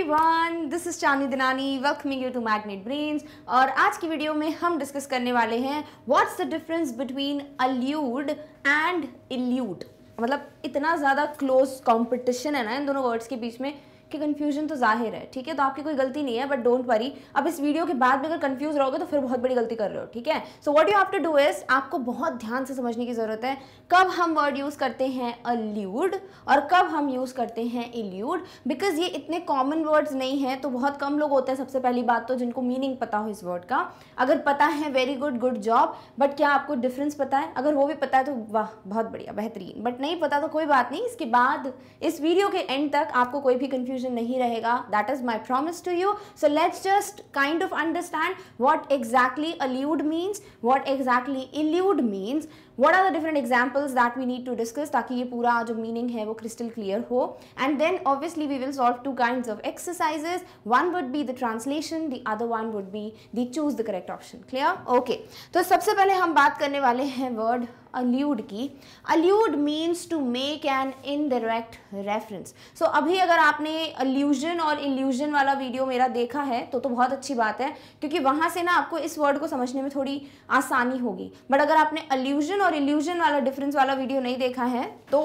Everyone this is Chandi Dinani welcoming you to Magnet Brains और आज की वीडियो में हम डिस्कस करने वाले हैं what's the difference between allude and elude मतलब इतना ज़्यादा क्लोज कंपटीशन है ना इन दोनों वर्ड्स के बीच में कि कन्फ्यूजन तो जाहिर है ठीक है तो आपकी कोई गलती नहीं है बट डोंट वरी अब इस वीडियो के बाद में अगर कन्फ्यूज रहोगे तो फिर बहुत बड़ी गलती कर रहे हो ठीक है so what you have to do is आपको बहुत ध्यान से समझने की ज़रूरत है कब हम वर्ड यूज़ करते हैं अल्यूड और कब हम यूज़ करते हैं इल्यूड बिकॉज ये इतने कॉमन वर्ड्स नहीं है तो बहुत कम लोग होते हैं सबसे पहली बात तो जिनको मीनिंग पता हो इस वर्ड का अगर पता है very good good job but क्या आपको डिफरेंस पता है अगर वो भी पता है तो वाह बहुत बढ़िया बेहतरीन बट नहीं पता तो कोई बात नहीं इसके बाद इस वीडियो के एंड तक आपको कोई भी कन्फ्यूज कंफ्यूजन नहीं रहेगा that is my promise to you so let's just kind of understand what exactly allude means what exactly elude means what are the different examples that we need to discuss ताकि ये पूरा जो meaning है वो crystal clear हो and then obviously we will solve two kind of exercises one would be the translation the other one would be the choose the correct option clear okay तो सबसे पहले हम बात करने वाले हैं वर्ड अल्यूड की allude means to make an indirect reference so अभी अगर आपने अल्यूजन और इल्यूजन वाला वीडियो मेरा देखा है तो तो बहुत अच्छी बात है क्योंकि वहां से ना आपको इस वर्ड को समझने में थोड़ी आसानी होगी बट अगर आपने अल्यूजन इल्यूजन और इल्यूजन वाला डिफरेंस वाला वीडियो नहीं देखा है तो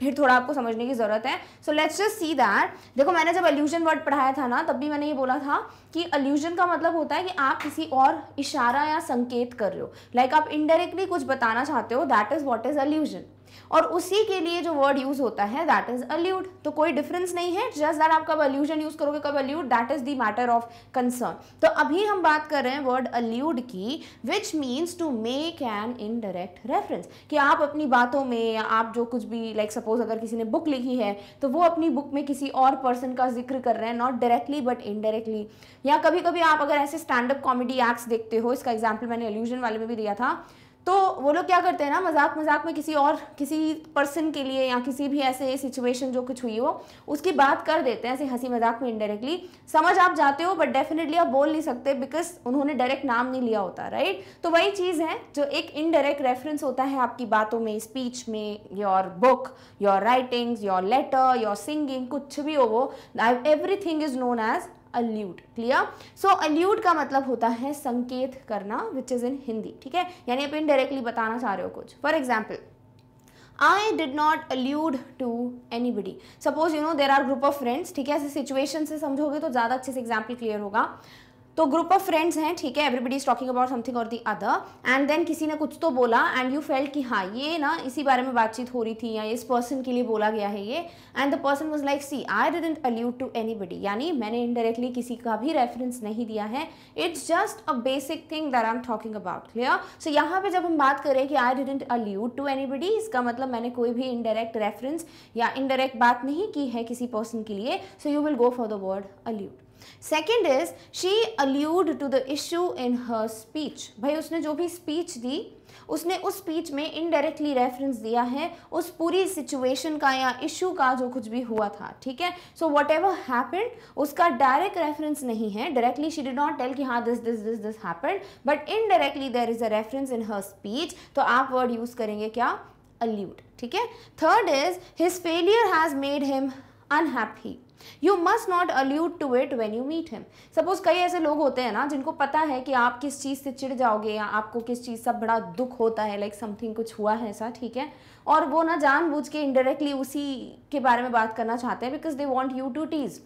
फिर थोड़ा आपको समझने की ज़रूरत है so let's just see that देखो मैंने जब अल्यूजन वर्ड पढ़ाया था ना तब भी मैंने ये बोला था कि अल्यूजन का मतलब होता है कि आप किसी और इशारा या संकेत कर रहे हो लाइक like आप इनडायरेक्टली कुछ बताना चाहते हो that is what is allusion और उसी के लिए जो वर्ड यूज होता है दैट इज अल्यूड तो कोई डिफरेंस नहीं है जस्ट दैट आप कब अल्यूजन यूज करोगे कब allude that is the matter of concern तो अभी हम बात कर रहे हैं वर्ड अल्यूड की which means to make an indirect reference कि आप अपनी बातों में या आप जो कुछ भी लाइक like, सपोज अगर किसी ने बुक लिखी है तो वो अपनी बुक में किसी और पर्सन का जिक्र कर रहे हैं नॉट डायरेक्टली बट इनडायरेक्टली या कभी कभी आप अगर ऐसे स्टैंड अप कॉमेडी एक्ट्स देखते हो इसका एग्जाम्पल मैंने अल्यूजन वाले में भी दिया था तो वो लोग क्या करते हैं ना मजाक मजाक में किसी और किसी पर्सन के लिए या किसी भी ऐसे सिचुएशन जो कुछ हुई हो उसकी बात कर देते हैं ऐसे हंसी मजाक में इनडायरेक्टली समझ आप जाते हो बट डेफिनेटली आप बोल नहीं सकते बिकॉज उन्होंने डायरेक्ट नाम नहीं लिया होता राइट तो वही चीज़ है जो एक इनडायरेक्ट रेफरेंस होता है आपकी बातों में स्पीच में your book your writings your letter your singing कुछ भी हो वो everything is known as allude clear so allude का मतलब होता है संकेत करना विच इज़ इन हिंदी ठीक है यानी आप इनडायरेक्टली बताना चाह रहे हो कुछ for example I did not allude to anybody suppose you know there are group of friends ठीक है ऐसे सिचुएशन से समझोगे तो ज़्यादा अच्छे से एग्जाम्पल क्लियर होगा तो ग्रुप ऑफ फ्रेंड्स हैं ठीक है everybody is talking about something और दी अदर एंड देन किसी ने कुछ तो बोला एंड यू फेल्ट कि हाँ ये ना इसी बारे में बातचीत हो रही थी या इस पर्सन के लिए बोला गया है ये and the person was like see I didn't allude to any यानी मैंने इनडायरेक्टली किसी का भी रेफरेंस नहीं दिया है it's just a basic thing that I am talking about clear so यहाँ पर जब हम बात करें कि I didn't allude to any इसका मतलब मैंने कोई भी इनडायरेक्ट रेफरेंस या इनडायरेक्ट बात नहीं की है किसी पर्सन के लिए so you will go for the word allude second is she allude to the issue in her speech भाई उसने जो भी स्पीच दी उसने उस स्पीच में इनडायरेक्टली रेफरेंस दिया है उस पूरी सिचुएशन का या इशू का जो कुछ भी हुआ था ठीक है सो वट एवर हैपेंड उसका डायरेक्ट रेफरेंस नहीं है directly she did not tell कि हाँ this this this this happened but indirectly there is a reference in her speech तो आप वर्ड यूज करेंगे क्या अल्यूड ठीक है third is his failure has made him unhappy you must not allude to it when you meet him suppose कई ऐसे लोग होते हैं ना जिनको पता है कि आप किस चीज़ से चिढ़ जाओगे या आपको किस चीज़ का बड़ा दुख होता है लाइक like समथिंग कुछ हुआ है ऐसा ठीक है और वो ना जानबूझ के इनडायरेक्टली उसी के बारे में बात करना चाहते हैं because they want you to tease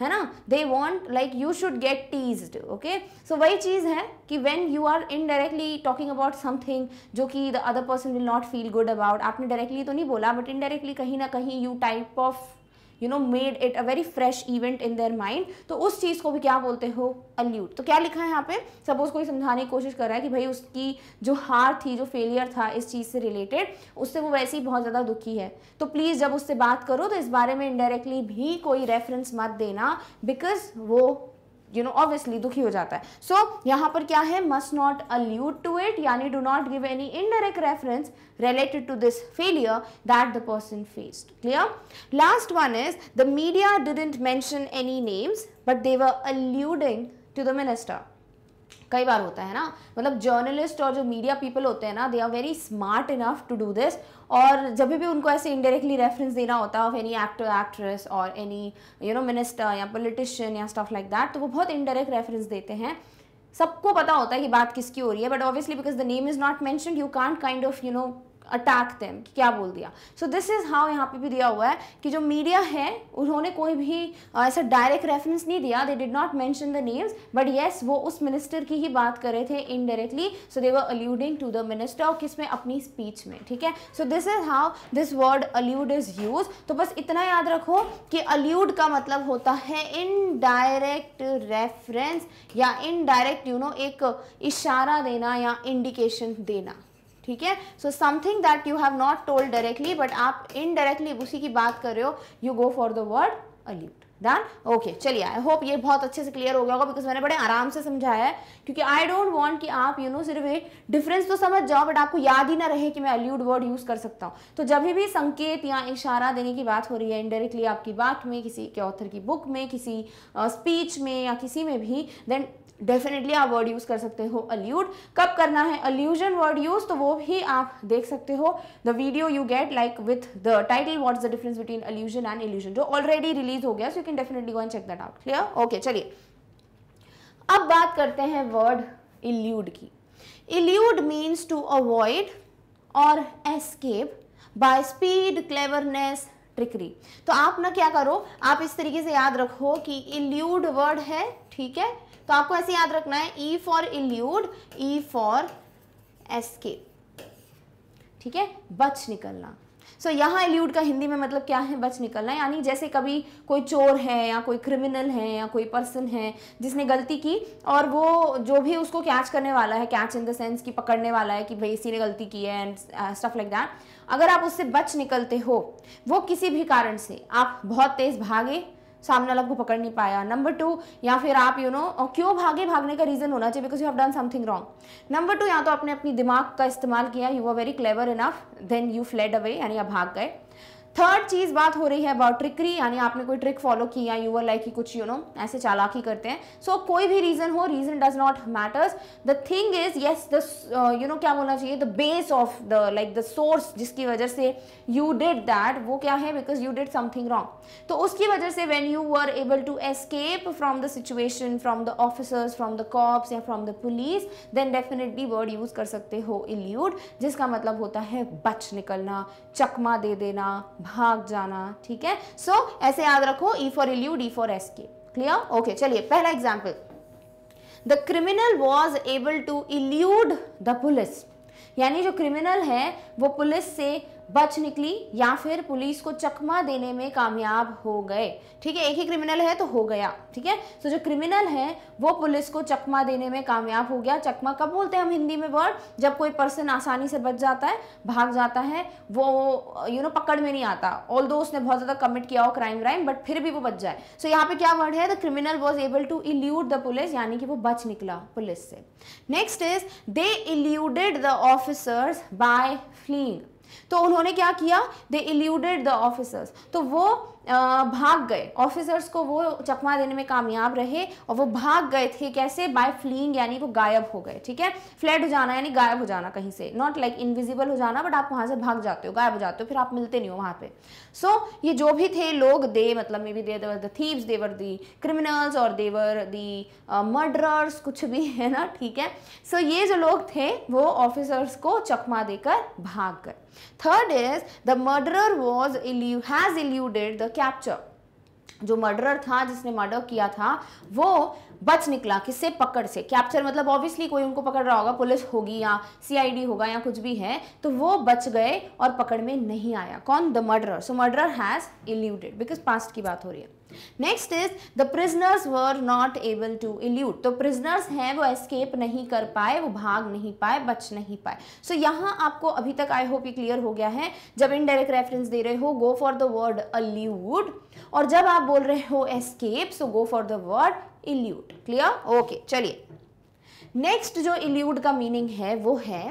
है ना they want like you should get tease okay so वही चीज़ है कि when you are indirectly talking about something जो कि the other person will not feel good about आपने डायरेक्टली तो नहीं बोला बट इनडायरेक्टली कहीं ना कहीं you type of you know made it a very fresh event in their mind तो उस चीज़ को भी क्या बोलते हो अल्यूट तो क्या लिखा है यहाँ पे सपोज कोई समझाने की कोशिश कर रहा है कि भाई उसकी जो हार थी जो फेलियर था इस चीज़ से रिलेटेड उससे वो वैसे ही बहुत ज़्यादा दुखी है तो प्लीज़ जब उससे बात करो तो इस बारे में इनडायरेक्टली भी कोई रेफरेंस मत देना बिकॉज वो यू नो ऑब्वियसली दुखी हो जाता है सो so, यहाँ पर क्या है must not allude to it यानी do not give any indirect reference related to this failure that the person faced clear last one is the media didn't mention any names but they were alluding to the minister कई बार होता है ना मतलब journalist और जो media people होते हैं ना they are very smart enough to do this और जब भी उनको ऐसे इंडायरेक्टली रेफरेंस देना होता है ऑफ एनी एक्टर एक्ट्रेस और एनी यू नो मिनिस्टर या पोलिटिशियन या स्टफ लाइक दैट तो वो बहुत इनडायरेक्ट रेफरेंस देते हैं सबको पता होता है कि बात किसकी हो रही है but obviously because the name is not mention you can't kind of you know attack them क्या बोल दिया सो दिस इज़ हाउ यहाँ पे भी दिया हुआ है कि जो मीडिया है उन्होंने कोई भी ऐसा डायरेक्ट रेफरेंस नहीं दिया they did not mention the names but yes वो उस मिनिस्टर की ही बात कर रहे थे indirectly so they were alluding to the minister और किस में अपनी स्पीच में ठीक है so this is how this word allude is use तो बस इतना याद रखो कि अल्यूड का मतलब होता है इनडायरेक्ट रेफरेंस या इनडायरेक्ट यू नो एक इशारा देना या इंडिकेशन देना ठीक है so something that you have not told directly but आप इनडायरेक्टली उसी की बात कर रहे हो you go for the word allude done okay चलिए आई होप ये बहुत अच्छे से क्लियर हो गया होगा बिकॉज मैंने बड़े आराम से समझाया है क्योंकि आई डोंट वॉन्ट कि आप यू नो सिर्फ एक डिफरेंस तो समझ जाओ बट आपको याद ही ना रहे कि मैं अल्यूड वर्ड यूज़ कर सकता हूँ तो जब भी संकेत या इशारा देने की बात हो रही है इनडायरेक्टली आपकी बात में किसी के ऑथर की बुक में किसी स्पीच uh, में या किसी में भी देन डेफिनेटली आप वर्ड यूज़ कर सकते हो अल्यूड कब करना है अल्यूजन वर्ड यूज़ तो वो भी आप देख सकते हो the video you get like with the title what's the difference between allusion and elusion जो ऑलरेडी रिलीज हो गया so you can definitely go and check that out clear okay चलिए अब बात करते हैं वर्ड इल्यूड की इल्यूड मीन्स टू अवॉइड और escape by speed cleverness trickery तो आप ना क्या करो आप इस तरीके से याद रखो कि इल्यूड वर्ड है ठीक है तो आपको ऐसे याद रखना है E for elude E for escape ठीक है बच निकलना सो so, यहाँ एल्यूड का हिंदी में मतलब क्या है बच निकलना यानी जैसे कभी कोई चोर है या कोई क्रिमिनल है या कोई पर्सन है जिसने गलती की और वो जो भी उसको कैच करने वाला है कैच इन द सेंस कि पकड़ने वाला है कि भाई इसी ने गलती की है एंड स्टफ लाइक दैट अगर आप उससे बच निकलते हो वो किसी भी कारण से आप बहुत तेज़ भागे सामने वाला आपको पकड़ नहीं पाया नंबर टू या फिर आप यू you नो know, क्यों भागे भागने का रीज़न होना चाहिए because you have done something wrong number two या तो आपने अपनी दिमाग का इस्तेमाल किया you are very clever enough then you fled away यानी आप भाग गए थर्ड चीज बात हो रही है अबाउट ट्रिकरी यानी आपने कोई ट्रिक फॉलो की या वर लाइक की कुछ यू नो ऐसे चालाकी करते हैं सो so, कोई भी रीजन हो reason does not matters the thing is yes the you know क्या बोलना चाहिए the base of the like the source जिसकी वजह से यू डिड दैट वो क्या है because you did something wrong तो उसकी वजह से when you were able to escape from the situation from the officers from the cops या from the police then definitely word use कर सकते हो इल्यूड जिसका मतलब होता है बच निकलना चकमा दे देना भाग जाना ठीक है सो so, ऐसे याद रखो E for elude for escape clear okay चलिए पहला example the criminal was able to elude the police यानी जो क्रिमिनल है वो पुलिस से बच निकली या फिर पुलिस को चकमा देने में कामयाब हो गए ठीक है एक ही क्रिमिनल है तो हो गया ठीक है सो जो क्रिमिनल है वो पुलिस को चकमा देने में कामयाब हो गया चकमा कब बोलते हैं हम हिंदी में वर्ड जब कोई पर्सन आसानी से बच जाता है भाग जाता है वो यू नो पकड़ में नहीं आता ऑल उसने बहुत ज़्यादा कमिट किया हो क्राइम व्राइम बट फिर भी वो बच जाए सो यहाँ पे क्या वर्ड है the criminal was able to elude the police यानी कि वो बच निकला पुलिस से next is they eluded the officers by fleeing तो उन्होंने क्या किया दे इल्यूडेड द ऑफिसर्स तो वो भाग गए ऑफिसर्स को वो चकमा देने में कामयाब रहे और वो भाग गए थे कैसे बाय फ्लीइंग यानी वो गायब हो गए ठीक है फ्लैट हो जाना यानी गायब हो जाना कहीं से नॉट लाइक इनविजिबल हो जाना बट आप वहां से भाग जाते हो गायब हो जाते हो फिर आप मिलते नहीं हो वहां पे सो so, ये जो भी थे लोग दे मतलब maybe they were the thieves they were the criminals और देवर दी मर्डरर्स कुछ भी है ना ठीक है सो so, ये जो लोग थे वो ऑफिसर्स को चकमा देकर भाग गए third is the murderer was has eluded the capture जो मर्डरर था जिसने मर्डर किया था वो बच निकला किससे पकड़ से कैप्चर मतलब ऑब्वियसली कोई उनको पकड़ रहा होगा पुलिस होगी या सीआईडी होगा या कुछ भी है तो वो बच गए और पकड़ में नहीं आया कौन the murderer so murderer has eluded because past की बात हो रही है next is the prisoners were not able to elude तो प्रिजनर्स हैं वो एस्केप नहीं कर पाए वो भाग नहीं पाए बच नहीं पाए सो so, यहां आपको अभी तक आई होप ये क्लियर हो गया है जब इनडायरेक्ट रेफरेंस दे रहे हो go for the word allude और जब आप बोल रहे हो escape so go for the word elude clear okay चलिए नेक्स्ट जो इल्यूड का मीनिंग है वो है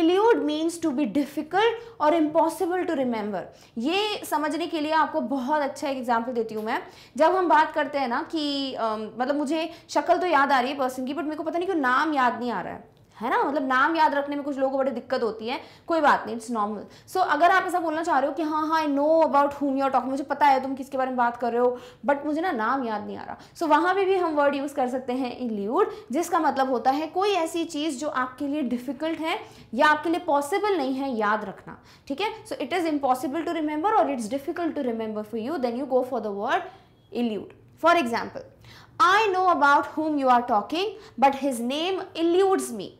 elude means to be difficult और इम्पॉसिबल टू रिमेंबर ये समझने के लिए आपको बहुत अच्छा एक एग्जाम्पल देती हूँ मैं जब हम बात करते हैं ना कि आ, मतलब मुझे शक्ल तो याद आ रही है पर्सन की बट मेरे को पता नहीं क्यों नाम याद नहीं आ रहा है है ना मतलब नाम याद रखने में कुछ लोगों को बड़ी दिक्कत होती है कोई बात नहीं इट्स नॉर्मल सो अगर आप ऐसा बोलना चाह रहे हो कि हाँ हाँ I know about whom your talk मुझे पता है तुम किसके बारे में बात कर रहे हो बट मुझे ना नाम याद नहीं आ रहा सो so, वहाँ पर भी, भी हम वर्ड यूज़ कर सकते हैं इल्यूड जिसका मतलब होता है कोई ऐसी चीज़ जो आपके लिए डिफ़िकल्ट है या आपके लिए पॉसिबल नहीं है याद रखना ठीक है so it is impossible to remember और it's difficult to remember for you then you go for the word elude for example I know about whom you are talking but his name eludes me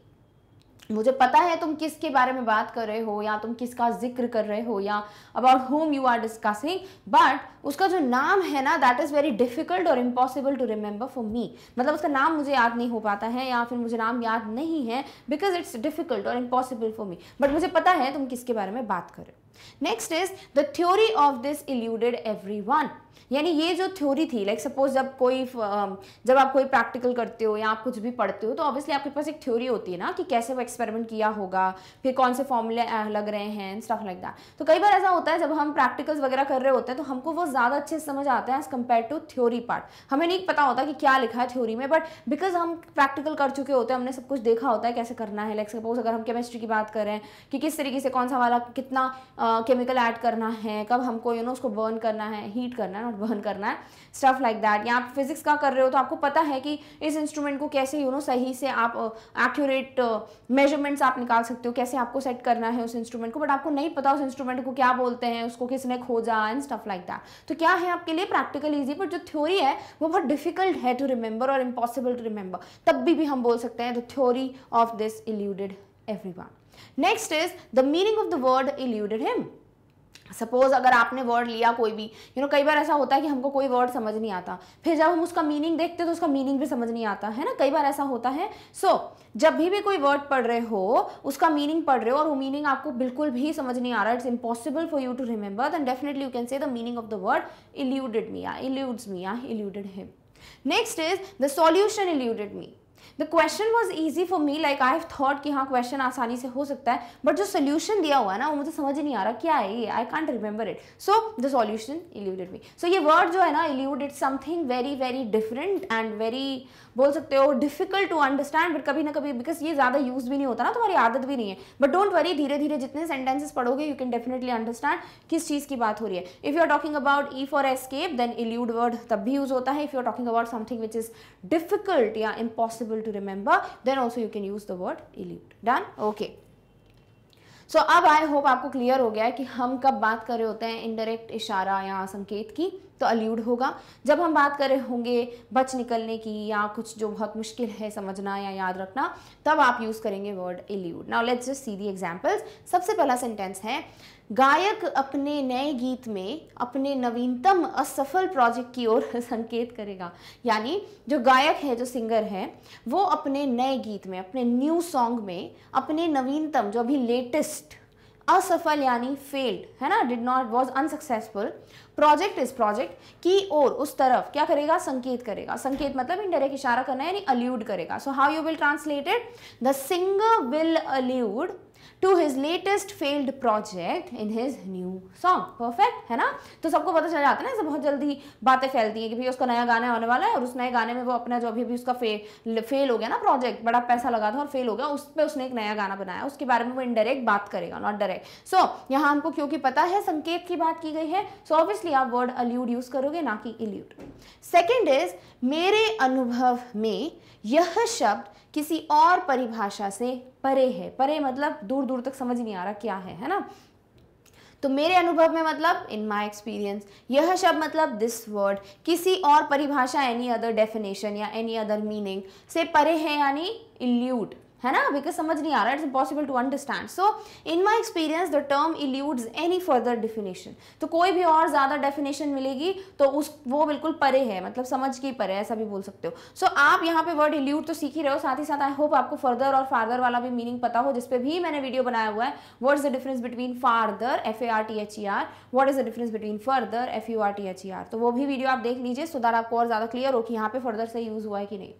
मुझे पता है तुम किसके बारे में बात कर रहे हो या तुम किसका जिक्र कर रहे हो या about whom you are discussing but उसका जो नाम है ना दैट इज़ वेरी डिफिकल्ट और impossible to remember for me मतलब उसका नाम मुझे याद नहीं हो पाता है या फिर मुझे नाम याद नहीं है बिकॉज इट्स डिफिकल्ट और इम्पॉसिबल फॉर मी बट मुझे पता है तुम किसके बारे में बात कर रहे हो next is the theory of this eluded everyone यानी ये जो थ्योरी थी लाइक like सपोज जब कोई जब आप कोई प्रैक्टिकल करते हो या आप कुछ भी पढ़ते हो तो ऑब्वियसली आपके पास एक थ्योरी होती है ना कि कैसे वो एक्सपेरिमेंट किया होगा फिर कौन से फॉर्मूले लग रहे हैं स्टफ लाइक दैट तो कई बार ऐसा होता है जब हम प्रैक्टिकल्स वगैरह कर रहे होते हैं तो हमको वो ज़्यादा अच्छे से समझ आता है as compare to theory part हमें नहीं पता होता कि क्या लिखा है थ्योरी में बट बिकॉज हम प्रैक्टिकल कर चुके होते हैं हमने सब कुछ देखा होता है कैसे करना है लाइक सपोज अगर हम केमिस्ट्री की बात करें कि किस तरीके से कौन सा वाला कितना केमिकल ऐड करना है कब हमको यू you नो know, उसको बर्न करना है हीट करना है और बर्न करना है स्टफ लाइक दैट या आप फिजिक्स का कर रहे हो तो आपको पता है कि इस इंस्ट्रूमेंट को कैसे यू नो सही से आप एक्यूरेट uh, मेजरमेंट्स uh, आप निकाल सकते हो कैसे आपको सेट करना है उस इंस्ट्रूमेंट को बट आपको नहीं पता उस इंस्ट्रूमेंट को क्या बोलते हैं उसको किसने खोजा एंड स्टफ लाइक दैट तो क्या है आपके लिए प्रैक्टिकल ईजी बट जो थ्योरी है वो बहुत डिफिकल्ट है टू रिमेंबर और इम्पॉसिबल टू रिमेंबर तब भी, भी हम बोल सकते हैं the theory of this eluded every next is the meaning of the word eluded him suppose अगर आपने वर्ड लिया कोई भी यू you नो know, कई बार ऐसा होता है कि हमको कोई वर्ड समझ नहीं आता फिर जब हम उसका मीनिंग देखते हैं तो उसका मीनिंग भी समझ नहीं आता है ना कई बार ऐसा होता है सो so, जब भी भी कोई वर्ड पढ़ रहे हो उसका मीनिंग पढ़ रहे हो और वो मीनिंग आपको बिल्कुल भी समझ नहीं आ रहा it's impossible for you to remember then definitely you can say the meaning of the word eluded me या इल्यूड्स मी या eluded him next is the solution eluded me the question was easy for me like I have thought कि हाँ question आसानी से हो सकता है but जो सोल्यूशन दिया हुआ है ना वो मुझे समझ नहीं आ रहा क्या है ये I can't remember it so the solution eluded me so ये वर्ड जो है ना eluded something very very different and very बोल सकते हो डिफिकल्ट टू अंडरस्टैंड बट कभी ना कभी बिकॉज ये ज़्यादा यूज़ भी नहीं होता ना तुम्हारी आदत भी नहीं है बट डोंट वरी धीरे धीरे जितने सेंटेंसेस पढ़ोगे यू कैन डेफिनेटली अंडरस्टैंड किस चीज़ की बात हो रही है if you are talking about E for escape then elude word तब भी यूज़ होता है if you are talking about something which is difficult या impossible to remember then also you can use the word elude done okay so अब I hope आपको clear हो गया है कि हम कब बात कर रहे होते हैं इनडायरेक्ट इशारा या संकेत की तो अल्यूड होगा जब हम बात कर रहे होंगे बच निकलने की या कुछ जो बहुत मुश्किल है समझना या याद रखना तब आप यूज़ करेंगे word elude now let's just see the examples सबसे पहला सेंटेंस है गायक अपने नए गीत में अपने नवीनतम असफल प्रोजेक्ट की ओर संकेत करेगा यानी जो गायक है जो सिंगर है वो अपने नए गीत में अपने न्यू सॉन्ग में अपने नवीनतम जो अभी लेटेस्ट असफल यानी फेल्ड है ना did not was unsuccessful project इस प्रोजेक्ट की ओर उस तरफ क्या करेगा संकेत करेगा संकेत मतलब डायरेक्ट इशारा करना है यानी अल्यूड करेगा so how you will translated the singer will allude to his latest failed project in his new song perfect है ना तो सबको पता चल जाता है ना ऐसे बहुत जल्दी बातें फैलती हैं कि भैया उसका नया गाना होने वाला है और उस नए गाने में वो अपना जो अभी भी उसका फेल फेल हो गया ना प्रोजेक्ट बड़ा पैसा लगा था और फेल हो गया उस पर उसने एक नया गाना बनाया उसके बारे में वो इनडायरेक्ट बात करेगा नॉट डायरेक्ट सो यहाँ हमको क्योंकि पता है संकेत की बात की गई है सो so ऑब्वियसली आप वर्ड अल्यूड यूज करोगे ना कि इल्यूड सेकेंड इज मेरे अनुभव में यह शब्द किसी और परिभाषा से परे है परे मतलब दूर दूर तक समझ नहीं आ रहा क्या है है ना तो मेरे अनुभव में मतलब इन माई एक्सपीरियंस यह शब्द मतलब दिस वर्ड किसी और परिभाषा एनी अदर डेफिनेशन या एनी अदर मीनिंग से परे है यानी इल्यूट है ना बिकॉज समझ नहीं आ रहा it's impossible to understand so in my experience the term eludes any further definition तो कोई भी और ज़्यादा डेफिनेशन मिलेगी तो उस वो बिल्कुल परे है मतलब समझ के परे ऐसा भी बोल सकते हो सो so, आप यहाँ पे वर्ड इल्यूड तो सीख ही रहे हो साथ ही साथ आई होप आपको फर्दर और फार्दर वाला भी मीनिंग पता हो जिसपे भी मैंने वीडियो बनाया हुआ है what is the difference between farther F A R T H E R what is the difference between further F U R T H E R तो वो भी वीडियो आप देख लीजिए सो दैट आपको और ज़्यादा क्लियर हो कि यहाँ पे फर्दर से यूज़ हुआ है कि नहीं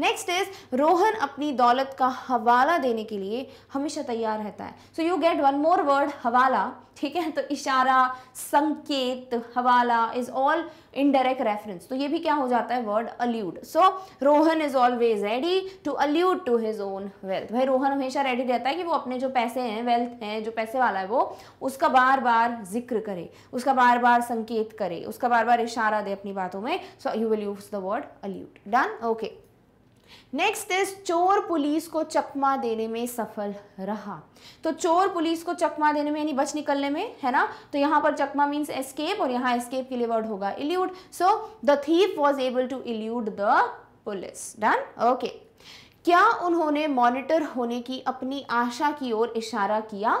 नेक्स्ट इज रोहन अपनी दौलत का हवाला देने के लिए हमेशा तैयार रहता है so you get one more word हवाला ठीक है तो इशारा संकेत हवाला इज ऑल इनडायरेक्ट रेफरेंस तो ये भी क्या हो जाता है word allude so Rohan is always ready to allude to his own wealth भाई रोहन हमेशा रेडी रहता है कि वो अपने जो पैसे हैं वेल्थ हैं जो पैसे वाला है वो उसका बार बार जिक्र करे उसका बार बार संकेत करे उसका बार बार इशारा दे अपनी बातों में so you will use the word allude done okay next is चोर पुलिस को चकमा देने में सफल रहा तो चोर पुलिस को चकमा देने में यानी बच निकलने में है ना तो यहां पर चकमा मीन्स एस्केप और यहां एस्केप के लिए वर्ड होगा elude so the thief was able to elude the police done okay क्या उन्होंने मॉनिटर होने की अपनी आशा की ओर इशारा किया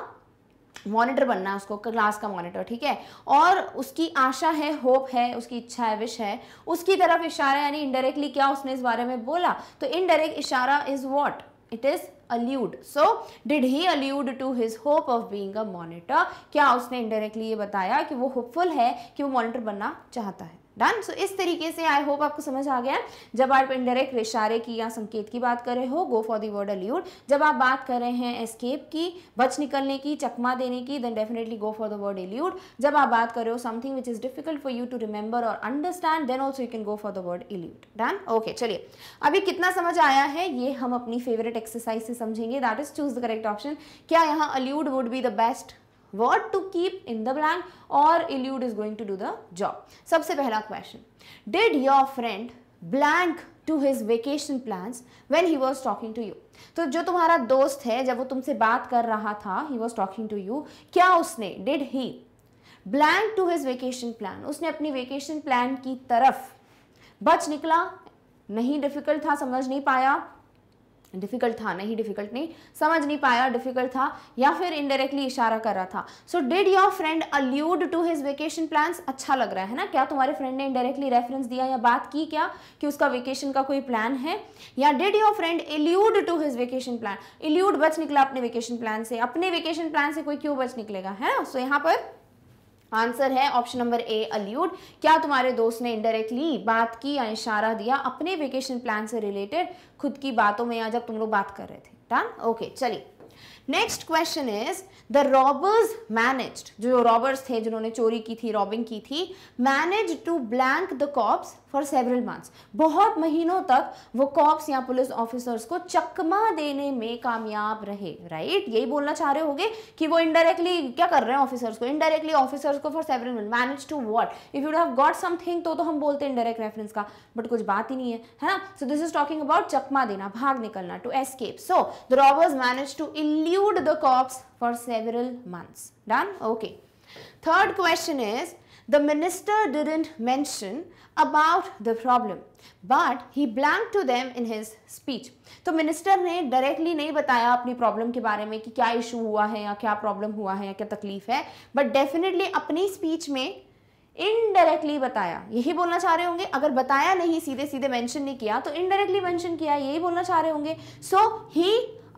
मॉनिटर बनना है उसको क्लास का मॉनिटर ठीक है और उसकी आशा है होप है उसकी इच्छा है विश है उसकी तरफ इशारा यानी इनडायरेक्टली क्या उसने इस बारे में बोला तो इनडायरेक्ट इशारा is what it is allude so did he allude to his hope of being a monitor क्या उसने इनडायरेक्टली ये बताया कि वो होपफुल है कि वो मॉनिटर बनना चाहता है डन सो so, इस तरीके से आई होप आपको समझ आ गया जब आप इनडायरेक्ट इशारे की या संकेत की बात कर रहे हो go for the word allude जब आप बात कर रहे हैं एस्केप की बच निकलने की चकमा देने की then definitely go for the word elude जब आप बात कर रहे हो something which is difficult for you to remember और understand then also you can go for the word elude done okay चलिए अभी कितना समझ आया है ये हम अपनी फेवरेट एक्सरसाइज से समझेंगे that is choose the correct option क्या यहाँ allude would be the best word to keep in the blank और elude is going to do the job सबसे पहला question did your friend blank to his vacation plan when he was talking to you तो जो तुम्हारा दोस्त है जब वो तुमसे बात कर रहा था he was talking to you क्या उसने did he blank to his vacation plan उसने अपनी वेकेशन प्लान की तरफ बच निकला नहीं डिफिकल्ट था समझ नहीं पाया डिफ़िकल्ट था नहीं डिफ़िकल्ट नहीं समझ नहीं पाया डिफ़िकल्ट था या फिर इनडायरेक्टली इशारा कर रहा था so did your friend allude to his vacation plan अच्छा लग रहा है ना क्या तुम्हारे फ्रेंड ने इनडायरेक्टली रेफरेंस दिया या बात की क्या कि उसका वेकेशन का कोई प्लान है या did your friend elude to his vacation plan elude बच निकला अपने वेकेशन प्लान से अपने वेकेशन प्लान से कोई क्यों बच निकलेगा है ना सो so, यहाँ पर आंसर है ऑप्शन नंबर ए अल्यूड क्या तुम्हारे दोस्त ने इंडायरेक्टली बात की या इशारा दिया अपने वेकेशन प्लान से रिलेटेड खुद की बातों में या जब तुम लोग बात कर रहे थे डन ओके चलिए next question is the robbers managed जो रॉबर्स थे जिन्होंने चोरी की थी रॉबिंग की थी manage to blank the cops for several months बहुत महीनों तक वो कॉप्स या पुलिस ऑफिसर्स को चकमा देने में कामयाब रहे राइट right? यही बोलना चाह रहे होगे कि वो इनडायरेक्टली क्या कर रहे हैं ऑफिसर्स को इनडायरेक्टली ऑफिसर्स को for several month manage to what if you have got something तो तो हम बोलते हैं इनडायरेक्ट रेफरेंस का बट कुछ बात ही नहीं है है ना so this is talking about चकमा देना भाग निकलना to escape so the robbers manage to elude chewed the corpse for several months. Done? Okay. Third question is, the minister didn't mention about the problem, but he blanked to them in his speech. तो minister ने directly नहीं बताया अपनी problem के बारे में कि क्या इशू हुआ है या क्या प्रॉब्लम हुआ है या क्या तकलीफ है बट डेफिनेटली अपनी स्पीच में इनडायरेक्टली बताया यही बोलना चाह रहे होंगे अगर बताया नहीं सीधे सीधे मेंशन नहीं किया तो इनडायरेक्टली मेंशन किया यही बोलना चाह रहे होंगे so he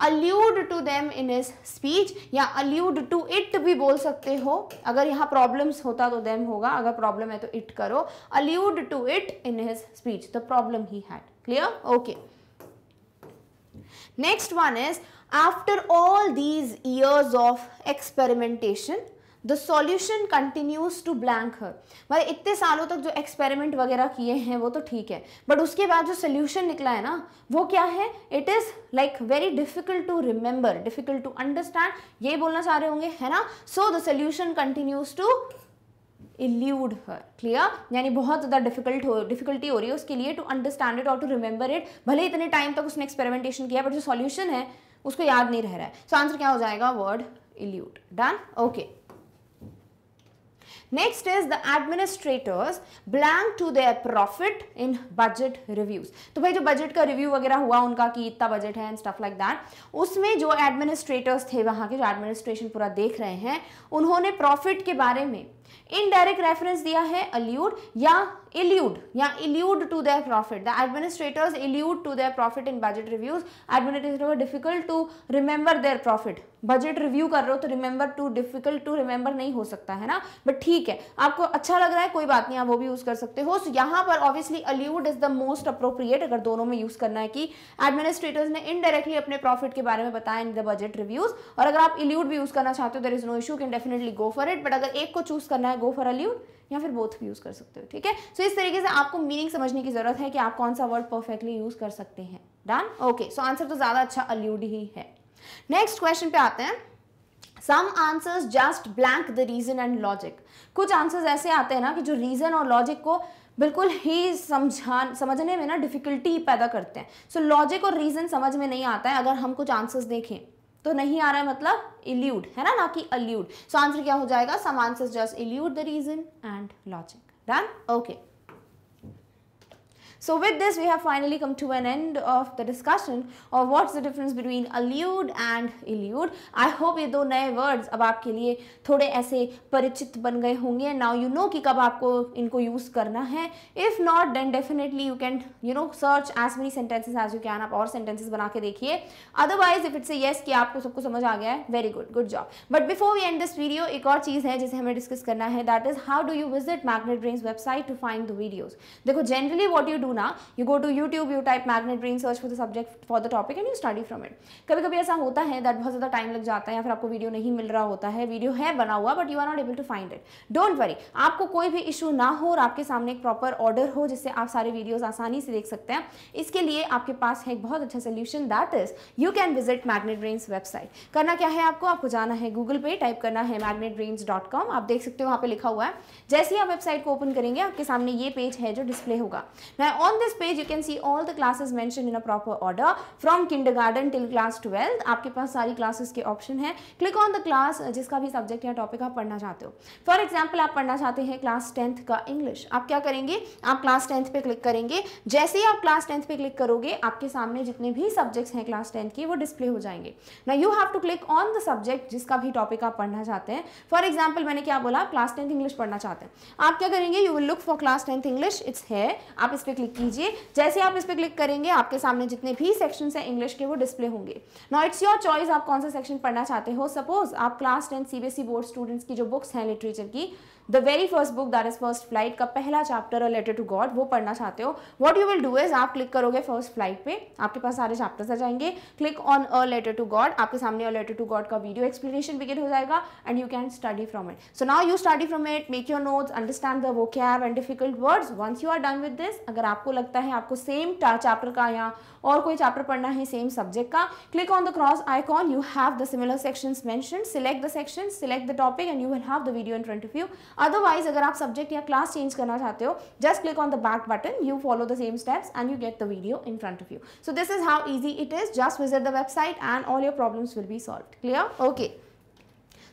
allude to them in his speech या अल्यूड टू इट भी बोल सकते हो अगर यहाँ प्रॉब्लम्स होता तो देम होगा अगर प्रॉब्लम है तो इट करो allude to it in his speech the problem he had clear okay next one is after all these years of experimentation the solution continues to blank her मतलब इतने सालों तक जो एक्सपेरिमेंट वगैरह किए हैं वो तो ठीक है बट उसके बाद जो सोल्यूशन निकला है ना वो क्या है it is like very difficult to remember difficult to understand ये बोलना चाह रहे होंगे है ना so the solution continues to elude her clear यानी बहुत ज़्यादा डिफिकल्ट हो डिफिकल्टी हो रही है उसके लिए टू अंडरस्टैंड इट और टू रिमेंबर इट भले इतने टाइम तक उसने एक्सपेरिमेंटेशन किया बट जो सोल्यूशन है उसको याद नहीं रह रहा है सो so, आंसर क्या हो जाएगा word elude done okay next is the administrators blank to their profit in budget reviews तो भाई जो बजट का रिव्यू वगैरह हुआ उनका कि इतना बजट है एंड स्टफ लाइक दैट उसमें जो एडमिनिस्ट्रेटर्स थे वहां के जो एडमिनिस्ट्रेशन पूरा देख रहे हैं उन्होंने प्रॉफिट के बारे में इनडायरेक्ट रेफरेंस दिया है अल्यूड या इल्यूड या elude to their profit the administrators elude to their profit in budget reviews administrator difficult to remember their profit budget review कर रहे हो तो remember to difficult to remember नहीं हो सकता है ना बट ठीक है आपको अच्छा लग रहा है कोई बात नहीं आप वो भी यूज़ कर सकते हो सो so, यहाँ पर obviously allude is the most appropriate अगर दोनों में यूज़ करना है कि एडमिनिस्ट्रेटर्स ने इनडायरेक्टली अपने प्रॉफिट के बारे में बताया इन द बजट रिव्यूज और अगर आप इल्यूड भी यूज़ करना चाहते हो there is no issue can definitely go for it but अगर एक को चूज़ करना करना है गो फॉर अ ल्यूड या फिर बोथ भी यूज़ कर सकते हो ठीक है सो इस तरीके से आपको मीनिंग समझने की ज़रूरत है कि आप कौन सा वर्ड परफेक्टली यूज़ कर सकते हैं डन ओके सो आंसर तो ज़्यादा अच्छा अल्यूड ही है नेक्स्ट क्वेश्चन पे आते हैं some answers just blank the reason and logic कुछ आंसर्स ऐसे आते हैं ना कि जो रीजन और लॉजिक को बिल्कुल ही समझान समझने में ना डिफिकल्टी पैदा करते हैं सो लॉजिक और रीजन समझ में नहीं आता है अगर हम कुछ आंसर्स देखें तो नहीं आ रहा है मतलब इल्यूड है ना ना कि अल्यूड सो आंसर क्या हो जाएगा some answer just elude the reason and logic done okay So with this we have finally come to an end of the discussion of what's the difference between allude and elude. I hope ye do naye words अब आपके लिए थोड़े ऐसे परिचित बन गए होंगे now you know ki kab aapko inko use karna hai if not then definitely you can you know search as many sentences as you can aap aur sentences bana ke dekhiye otherwise if it's a yes ki aapko sabko samajh aa gaya hai very good good job but before we end this video ek aur cheez hai jise hame discuss karna hai that is how do you visit magnet brains website to find the videos dekho generally what you do do now you go to youtube you type magnet brain search for the subject for the topic and you study from it कभी कभी ऐसा होता है that बहुत ज़्यादा time लग जाता है या फिर आपको वीडियो नहीं मिल रहा होता है वीडियो है बना हुआ but you are not able to find it don't worry आपको कोई भी इशू ना हो और आपके सामने एक प्रॉपर ऑर्डर हो जिससे आप सारे वीडियोज आसानी से देख सकते हैं इसके लिए आपके पास है एक बहुत अच्छा solution that is you can visit Magnet Brains website करना क्या है आपको आपको जाना है गूगल पे टाइप करना है मैग्नेट ब्रेन्स डॉट कॉम आप देख सकते हो वहाँ पे लिखा हुआ है जैसे ही आप वेबसाइट को ओपन करेंगे आपके सामने ये पेज है जो डिस्प्ले होगा मैं on this page you can see all the classes mentioned in a proper order from kindergarten till class 12 aapke paas sari classes ke option hai click on the class jiska bhi subject ya topic aap padhna chahte ho for example aap padhna chahte hain class 10th ka English aap kya karenge aap class 10th pe click karenge jaise hi aap class 10th pe click karoge aapke samne jitne bhi subjects hain class 10th ke wo display ho jayenge now you have to click on the subject jiska bhi topic aap padhna chahte hain for example maine kya bola class 10th english padhna chahte hain aap kya karenge you will look for class 10th english it's here aap is pe click click कीजिए जैसे आप इस पर click करेंगे आपके सामने जितने भी सेक्शन हैं इंग्लिश के वो डिस्प्ले होंगे नॉ इट्स योर चॉइस आप कौन सा सेक्शन पढ़ना चाहते हो सपोज आप class ten C board students की जो बुक्स हैं लिटरेचर की the very first book that is first flight का पहला चैप्टर और लेटर टू गॉड वो पढ़ना चाहते हो what you will do is आप क्लिक करोगे फर्स्ट फ्लाइट पे आपके पास सारे चैप्टर्स आ जाएंगे click on a letter to God आपके सामने अ लेटर टू गॉड का वीडियो एक्सप्लेनेशन बिगिन हो जाएगा and you can study from it so now you study from it make your notes understand the vocab and difficult words once you are done with this अगर आपको लगता है आपको same chapter का या और कोई चैप्टर पढ़ना है सेम सब्जेक्ट का click on the cross icon you have the similar section mention select the section select the topic and you will have the video in front of you otherwise अगर आप subject या class change करना चाहते हो just click on the back button you follow the same steps and you get the video in front of you so this is how easy it is just visit the website and all your problems will be solve clear okay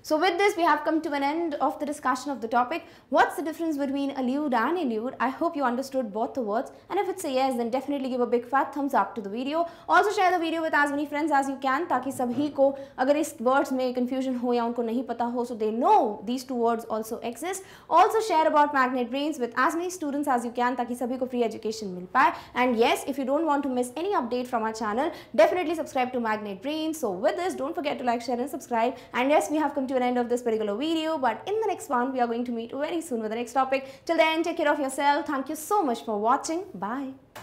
So with this, we have come to an end of the discussion of the topic. What's the difference between allude and elude? I hope you understood both the words. And if it's a yes, then definitely give a big fat thumbs up to the video. Also share the video with as many friends as you can ताकि सभी को अगर इस words में confusion हो या उनको नहीं पता हो so they know these two words also exist. Also share about Magnet Brains with as many students as you can ताकि सभी को free education मिल पाए. And yes, if you don't want to miss any update from our channel, definitely subscribe to Magnet Brains. So with this, don't forget to like, share and subscribe. And yes, we have come to an end of this particular video. But in the next one, we are going to meet very soon with the next topic. Till then, take care of yourself. Thank you so much for watching. Bye.